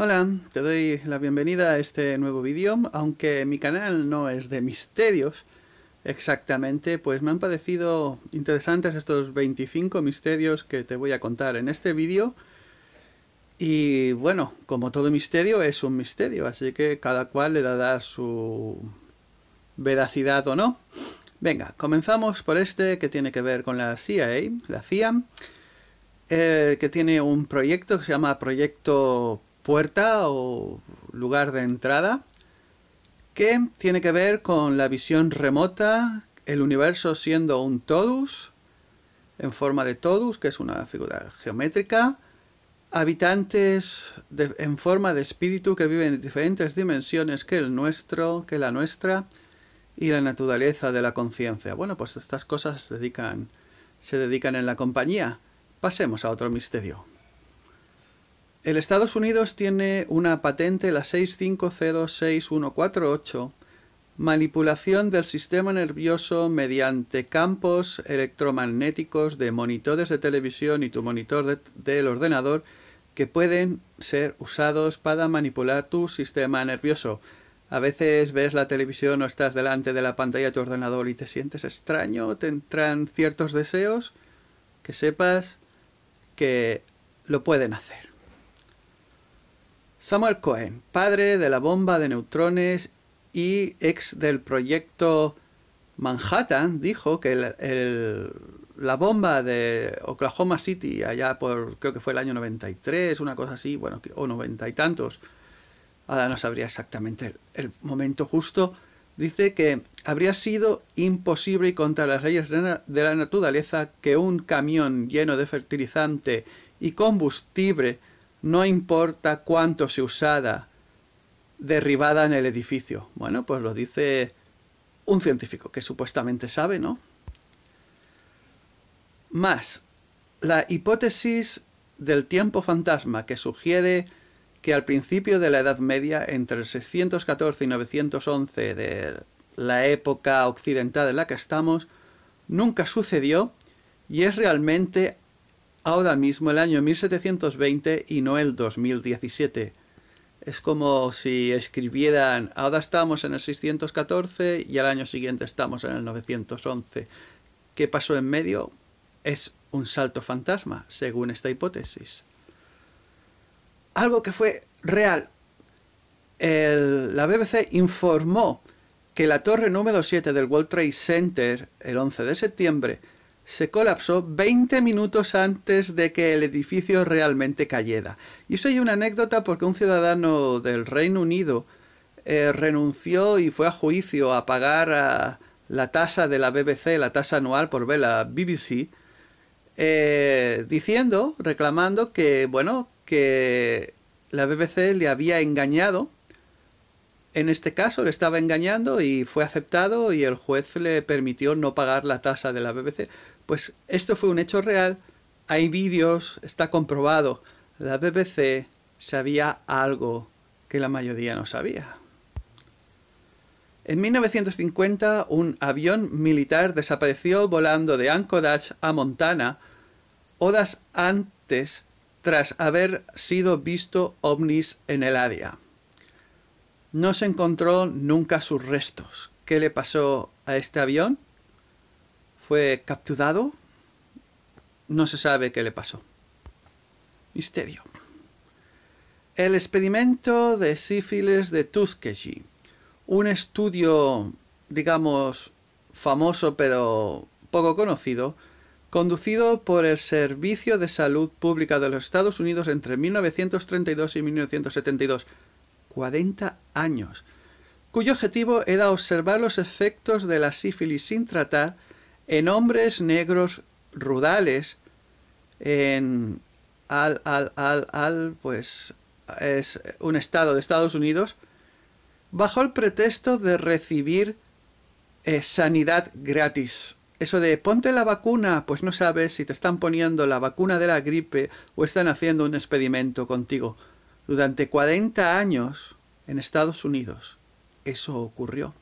Hola, te doy la bienvenida a este nuevo vídeo, aunque mi canal no es de misterios exactamente, pues me han parecido interesantes estos 25 misterios que te voy a contar en este vídeo. Y bueno, como todo misterio es un misterio, así que cada cual le dará su veracidad o no. Venga, comenzamos por este que tiene que ver con la CIA, la CIA, eh, que tiene un proyecto que se llama Proyecto puerta o lugar de entrada que tiene que ver con la visión remota, el universo siendo un todus, en forma de todus, que es una figura geométrica, habitantes en forma de espíritu que viven en diferentes dimensiones que el nuestro, que la nuestra, y la naturaleza de la conciencia. Bueno, pues estas cosas se dedican, se dedican en la compañía. Pasemos a otro misterio. El Estados Unidos tiene una patente, la 6506148, manipulación del sistema nervioso mediante campos electromagnéticos de monitores de televisión y tu monitor del ordenador que pueden ser usados para manipular tu sistema nervioso. A veces ves la televisión o estás delante de la pantalla de tu ordenador y te sientes extraño, te entran ciertos deseos, que sepas que lo pueden hacer. Samuel Cohen, padre de la bomba de neutrones y ex del proyecto Manhattan, dijo que la bomba de Oklahoma City, allá por creo que fue el año 93, una cosa así, bueno, o noventa y tantos, ahora no sabría exactamente el, el momento justo, dice que habría sido imposible y contra las leyes de la naturaleza que un camión lleno de fertilizante y combustible no importa cuánto se usada, derribada en el edificio. Bueno, pues lo dice un científico que supuestamente sabe, ¿no? Más, la hipótesis del tiempo fantasma que sugiere que al principio de la Edad Media, entre el 614 y 911 de la época occidental en la que estamos, nunca sucedió y es realmente ahora mismo el año 1720 y no el 2017. Es como si escribieran, ahora estamos en el 614 y al año siguiente estamos en el 911. ¿Qué pasó en medio? Es un salto fantasma, según esta hipótesis. Algo que fue real. la BBC informó que la torre número 7 del World Trade Center, el 11 de septiembre, se colapsó 20 minutos antes de que el edificio realmente cayera. Y eso hay una anécdota porque un ciudadano del Reino Unido eh, renunció y fue a juicio a pagar a la tasa de la BBC, la tasa anual por ver la BBC, eh, diciendo, reclamando que, bueno, que la BBC le había engañado. En este caso le estaba engañando y fue aceptado y el juez le permitió no pagar la tasa de la BBC. Pues esto fue un hecho real, hay vídeos, está comprobado. La BBC sabía algo que la mayoría no sabía. En 1950, un avión militar desapareció volando de Anchorage a Montana horas antes tras haber sido visto ovnis en el área. No se encontró nunca sus restos. ¿Qué le pasó a este avión? fue capturado. No se sabe qué le pasó. Misterio. El experimento de sífilis de Tuskegee. Un estudio, digamos, famoso pero poco conocido, conducido por el Servicio de Salud Pública de los Estados Unidos entre 1932 y 1972, 40 años, cuyo objetivo era observar los efectos de la sífilis sin tratar en hombres negros rurales en al, al, al, al, pues es un estado de Estados Unidos, bajo el pretexto de recibir eh, sanidad gratis. Eso de ponte la vacuna, pues no sabes si te están poniendo la vacuna de la gripe o están haciendo un experimento contigo. Durante 40 años en Estados Unidos eso ocurrió.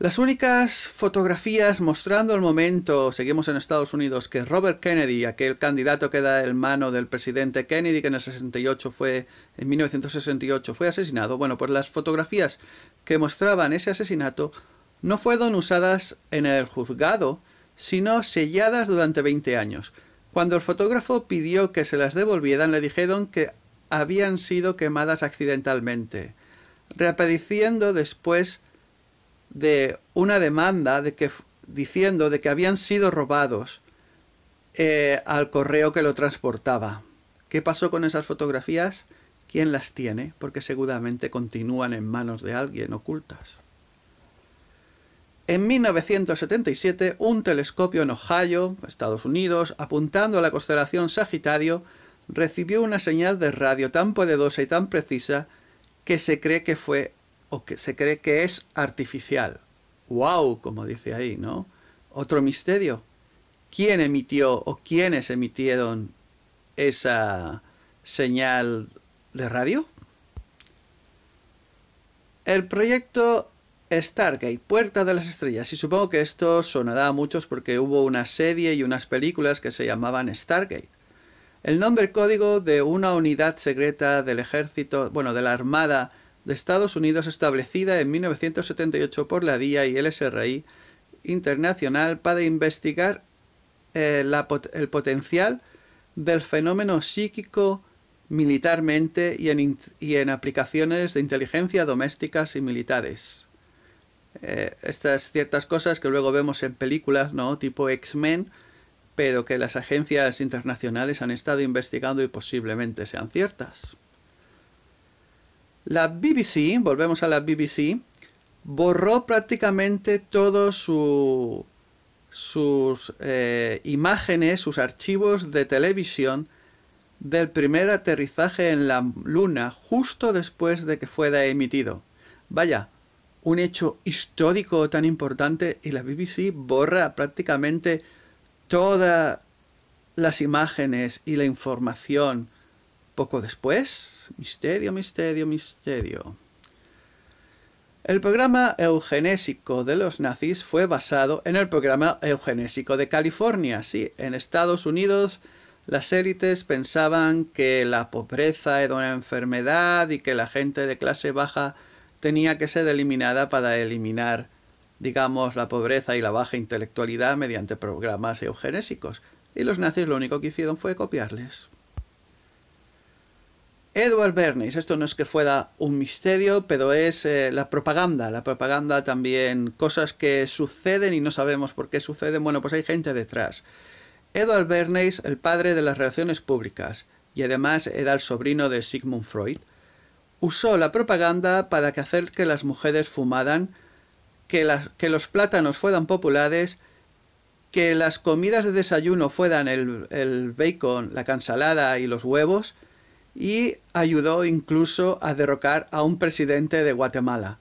Las únicas fotografías mostrando el momento, seguimos en Estados Unidos, que Robert Kennedy, aquel candidato que da el mano del presidente Kennedy, que en el 68 fue, en 1968 fue asesinado, bueno, pues las fotografías que mostraban ese asesinato no fueron usadas en el juzgado, sino selladas durante 20 años. Cuando el fotógrafo pidió que se las devolvieran, le dijeron que habían sido quemadas accidentalmente, reapareciendo después de una demanda de que, diciendo de que habían sido robados eh, al correo que lo transportaba. ¿Qué pasó con esas fotografías? ¿Quién las tiene? Porque seguramente continúan en manos de alguien ocultas. En 1977, un telescopio en Ohio, Estados Unidos, apuntando a la constelación Sagitario, recibió una señal de radio tan poderosa y tan precisa que se cree que fue o que se cree que es artificial. ¡Wow! Como dice ahí, ¿no? Otro misterio. ¿Quién emitió o quiénes emitieron esa señal de radio? El proyecto Stargate, Puerta de las Estrellas. Y supongo que esto sonará a muchos porque hubo una serie y unas películas que se llamaban Stargate. El nombre código de una unidad secreta del ejército, bueno, de la Armada de Estados Unidos establecida en 1978 por la DIA y el SRI internacional para investigar eh, el potencial del fenómeno psíquico militarmente y en, aplicaciones de inteligencia domésticas y militares. Eh, estas ciertas cosas que luego vemos en películas, ¿no? Tipo X-Men, pero que las agencias internacionales han estado investigando y posiblemente sean ciertas. La BBC, volvemos a la BBC, borró prácticamente todas sus eh, imágenes, sus archivos de televisión del primer aterrizaje en la Luna justo después de que fuera emitido. Vaya, un hecho histórico tan importante y la BBC borra prácticamente todas las imágenes y la información poco después, misterio, misterio, misterio. El programa eugenésico de los nazis fue basado en el programa eugenésico de California. Sí, en Estados Unidos las élites pensaban que la pobreza era una enfermedad y que la gente de clase baja tenía que ser eliminada para eliminar, digamos, la pobreza y la baja intelectualidad mediante programas eugenésicos. Y los nazis lo único que hicieron fue copiarles. Edward Bernays, esto no es que fuera un misterio, pero es eh, la propaganda, la propaganda también, cosas que suceden y no sabemos por qué suceden, bueno, pues hay gente detrás. Edward Bernays, el padre de las relaciones públicas, y además era el sobrino de Sigmund Freud, usó la propaganda para que hacer que las mujeres fumaran, que, los plátanos fueran populares, que las comidas de desayuno fueran el, el bacon, la cansalada y los huevos, y ayudó incluso a derrocar a un presidente de Guatemala.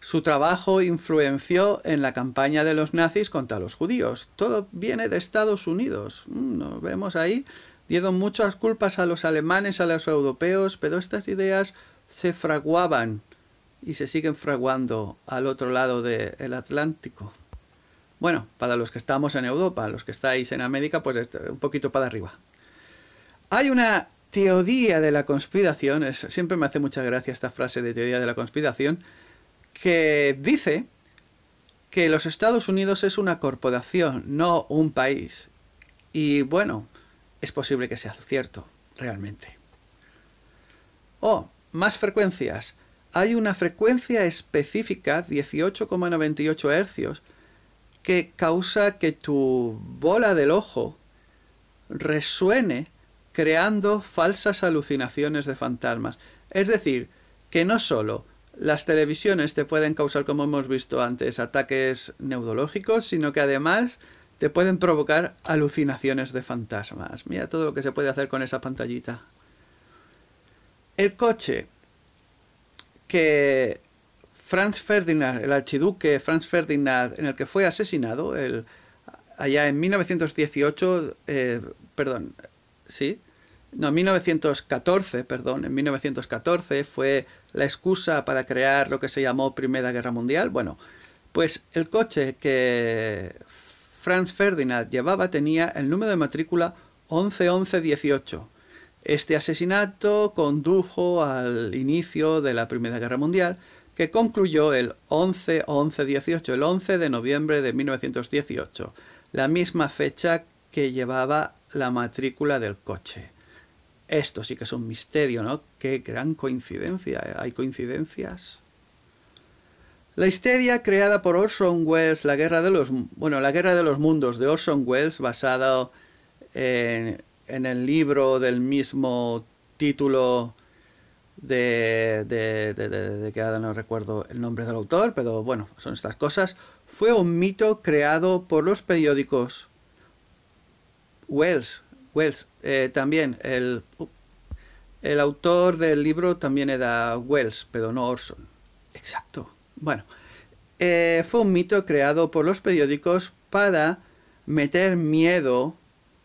Su trabajo influenció en la campaña de los nazis contra los judíos. Todo viene de Estados Unidos. Mm, nos vemos ahí. Dieron muchas culpas a los alemanes, a los europeos, pero estas ideas se fraguaban y se siguen fraguando al otro lado del Atlántico. Bueno, para los que estamos en Europa, los que estáis en América, pues un poquito para arriba. Hay una teoría de la conspiración, siempre me hace mucha gracia esta frase de teoría de la conspiración, que dice que los Estados Unidos es una corporación, no un país. Y bueno, es posible que sea cierto, realmente. Oh, más frecuencias. Hay una frecuencia específica, 18,98 Hz, que causa que tu bola del ojo resuene creando falsas alucinaciones de fantasmas. Es decir, que no solo las televisiones te pueden causar, como hemos visto antes, ataques neurológicos, sino que además te pueden provocar alucinaciones de fantasmas. Mira todo lo que se puede hacer con esa pantallita. El coche que Franz Ferdinand, el archiduque Franz Ferdinand, en el que fue asesinado, allá en 1918, eh, perdón, sí, no, 1914, perdón, en 1914 fue la excusa para crear lo que se llamó Primera Guerra Mundial. Bueno, pues el coche que Franz Ferdinand llevaba tenía el número de matrícula 111118. Este asesinato condujo al inicio de la Primera Guerra Mundial, que concluyó el 11 el 11 de noviembre de 1918, la misma fecha que llevaba la matrícula del coche. Esto sí que es un misterio, ¿no? Qué gran coincidencia. ¿eh? ¿Hay coincidencias? La histeria creada por Orson Welles, la guerra de los, bueno, la guerra de los mundos de Orson Welles, basado en, el libro del mismo título de, de, de, que no recuerdo el nombre del autor, pero bueno, son estas cosas, fue un mito creado por los periódicos Welles, Wells, eh, también el, autor del libro también era Wells, pero no Orson. Exacto. Bueno, eh, fue un mito creado por los periódicos para meter miedo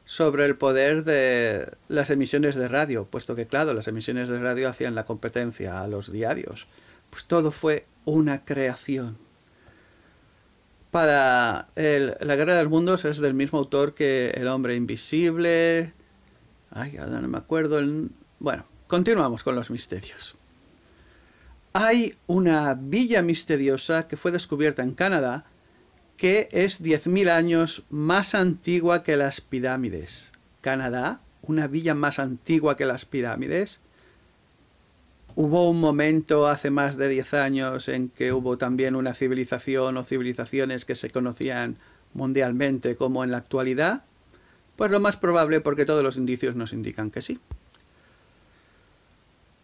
sobre el poder de las emisiones de radio, puesto que claro, las emisiones de radio hacían la competencia a los diarios. Pues todo fue una creación para La Guerra del Mundo es del mismo autor que El Hombre Invisible. Ay, ahora no me acuerdo. Bueno, continuamos con los misterios. Hay una villa misteriosa que fue descubierta en Canadá que es 10.000 años más antigua que las pirámides. Canadá, una villa más antigua que las pirámides. Hubo un momento hace más de 10 años en que hubo también una civilización o civilizaciones que se conocían mundialmente como en la actualidad. Pues lo más probable porque todos los indicios nos indican que sí.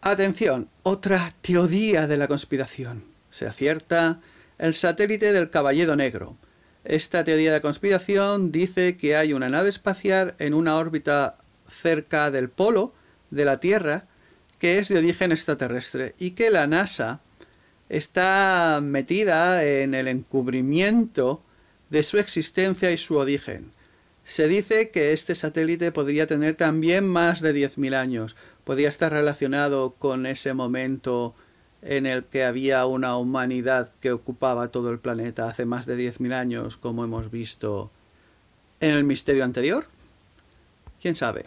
Atención, otra teoría de la conspiración. Se acierta el satélite del Caballero Negro. Esta teoría de la conspiración dice que hay una nave espacial en una órbita cerca del polo de la Tierra que es de origen extraterrestre y que la NASA está metida en el encubrimiento de su existencia y su origen. Se dice que este satélite podría tener también más de 10.000 años, podría estar relacionado con ese momento en el que había una humanidad que ocupaba todo el planeta hace más de 10.000 años, como hemos visto en el misterio anterior. ¿Quién sabe?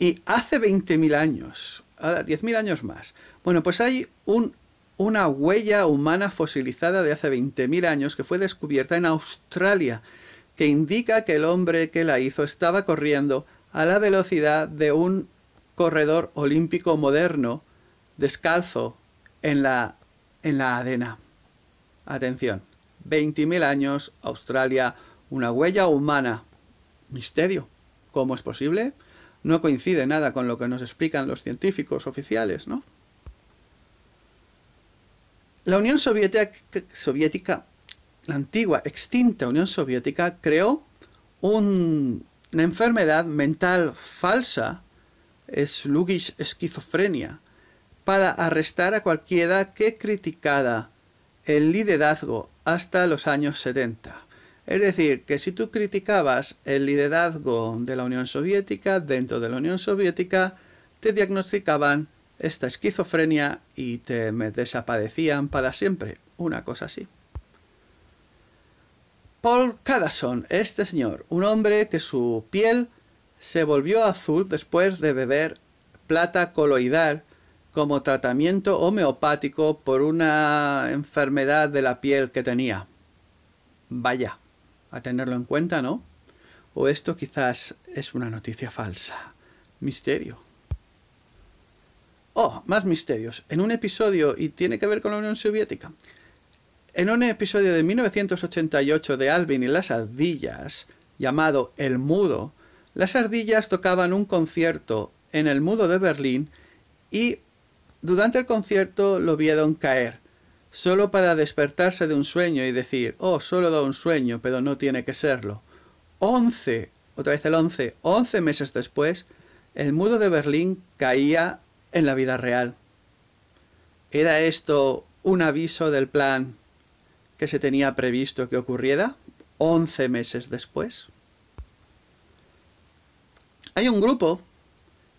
Y hace 20.000 años, 10.000 años más. Bueno, pues hay un, una huella humana fosilizada de hace 20.000 años que fue descubierta en Australia, que indica que el hombre que la hizo estaba corriendo a la velocidad de un corredor olímpico moderno, descalzo, en la, en la arena. Atención, 20.000 años, Australia, una huella humana. Misterio. ¿Cómo es posible? no coincide nada con lo que nos explican los científicos oficiales, ¿no? La Unión Soviética, la antigua, extinta Unión Soviética, creó una enfermedad mental falsa, es Lugish esquizofrenia, para arrestar a cualquiera que criticara el liderazgo hasta los años 70. Es decir, que si tú criticabas el liderazgo de la Unión Soviética, dentro de la Unión Soviética, te diagnosticaban esta esquizofrenia y te desaparecían para siempre. Una cosa así. Paul Cadasson, este señor, un hombre que su piel se volvió azul después de beber plata coloidal como tratamiento homeopático por una enfermedad de la piel que tenía. Vaya a tenerlo en cuenta, ¿no? O esto quizás es una noticia falsa. Misterio. Oh, más misterios. En un episodio, y tiene que ver con la Unión Soviética. En un episodio de 1988 de Alvin y las ardillas, llamado El Mudo, las ardillas tocaban un concierto en el Mudo de Berlín y durante el concierto lo vieron caer solo para despertarse de un sueño y decir, oh, solo da un sueño, pero no tiene que serlo. Once, otra vez el once, once meses después, el mudo de Berlín caía en la vida real. ¿Era esto un aviso del plan que se tenía previsto que ocurriera? Once meses después. Hay un grupo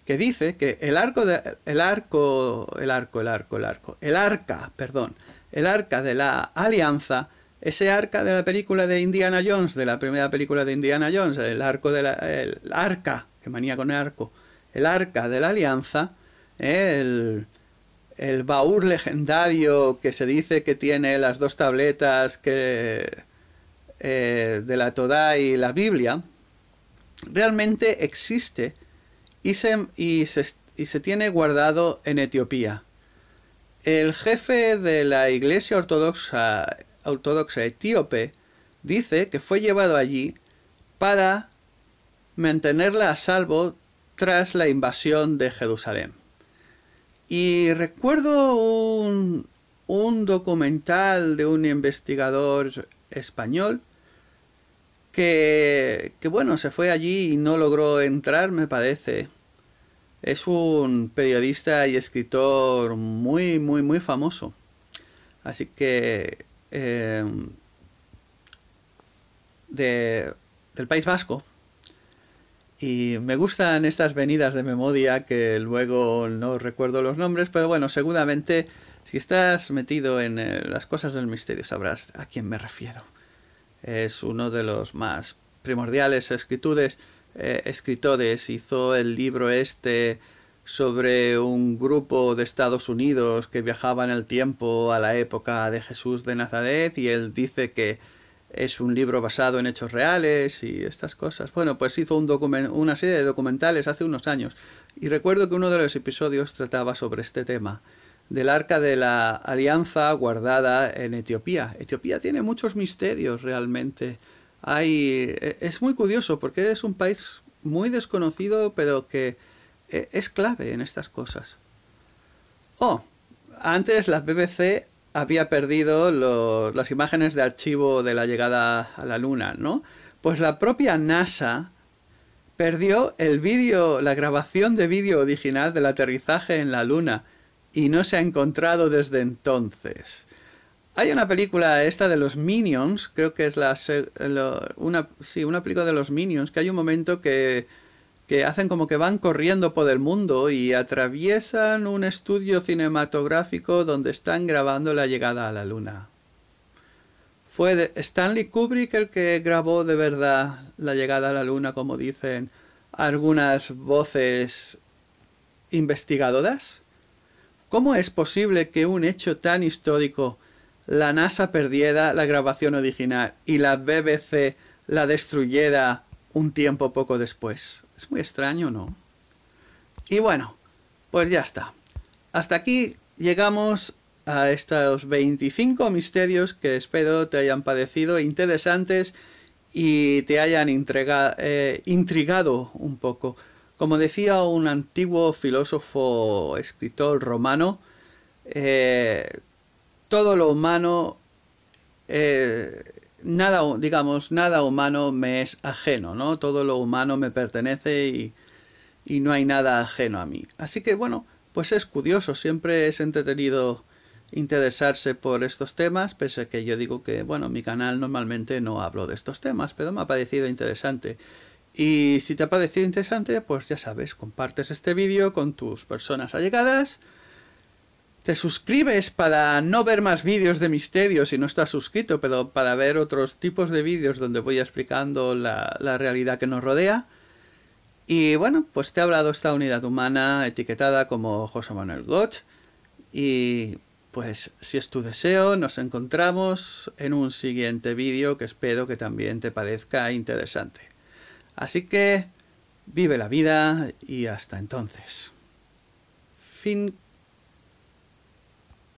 que dice que el arco el arco el arco el arco el arco el arca, perdón, el arca de la alianza, ese arca de la película de Indiana Jones, de la primera película de Indiana Jones, el arco de la, arca, que manía con el arco, el arca de la alianza, el, baúl legendario que se dice que tiene las dos tabletas que, eh, de la Todá y la Biblia, realmente existe y y se, y se tiene guardado en Etiopía. El jefe de la iglesia ortodoxa, ortodoxa etíope dice que fue llevado allí para mantenerla a salvo tras la invasión de Jerusalén. Y recuerdo un, documental de un investigador español que, que, bueno, se fue allí y no logró entrar, me parece. Es un periodista y escritor muy, muy, muy famoso. Así que em, de, del País Vasco. Y me gustan estas venidas de memoria que luego no recuerdo los nombres, pero bueno, seguramente si estás metido en eh, las cosas del misterio sabrás a quién me refiero. Es uno de los más primordiales escritores eh, escritores. Hizo el libro este sobre un grupo de Estados Unidos que viajaba en el tiempo a la época de Jesús de Nazaret y él dice que es un libro basado en hechos reales y estas cosas. Bueno, pues hizo un una serie de documentales hace unos años y recuerdo que uno de los episodios trataba sobre este tema del arca de la alianza guardada en Etiopía. Etiopía tiene muchos misterios realmente. Eh, es muy curioso porque es un país muy desconocido, pero que eh, es clave en estas cosas. Oh, antes la BBC había perdido las imágenes de archivo de la llegada a la Luna, ¿no? Pues la propia NASA perdió el vídeo, la grabación de vídeo original del aterrizaje en la Luna y no se ha encontrado desde entonces. Hay una película esta de los Minions, creo que es la, una sí, una película de los Minions, que hay un momento que que hacen como que van corriendo por el mundo y atraviesan un estudio cinematográfico donde están grabando la llegada a la luna. Fue Stanley Kubrick el que grabó de verdad la llegada a la luna, como dicen algunas voces investigadoras. ¿Cómo es posible que un hecho tan histórico la NASA perdiera la grabación original y la BBC la destruyera un tiempo poco después. Es muy extraño, ¿no? Y bueno, pues ya está. Hasta aquí llegamos a estos 25 misterios que espero te hayan parecido interesantes y te hayan eh, intrigado un poco. Como decía un antiguo filósofo escritor romano, eh, todo lo humano, eh, nada, digamos, nada humano me es ajeno, ¿no? Todo lo humano me pertenece y, y no hay nada ajeno a mí. Así que bueno, pues es curioso, siempre es entretenido interesarse por estos temas, pese a que yo digo que, bueno, mi canal normalmente no hablo de estos temas, pero me ha parecido interesante. Y si te ha parecido interesante, pues ya sabes, compartes este vídeo con tus personas allegadas, te suscribes para no ver más vídeos de misterio si no estás suscrito, pero para ver otros tipos de vídeos donde voy explicando la, realidad que nos rodea. Y bueno, pues te ha hablado esta unidad humana etiquetada como José Manuel Gotch. Y pues si es tu deseo, nos encontramos en un siguiente vídeo que espero que también te parezca interesante. Así que vive la vida y hasta entonces. Fin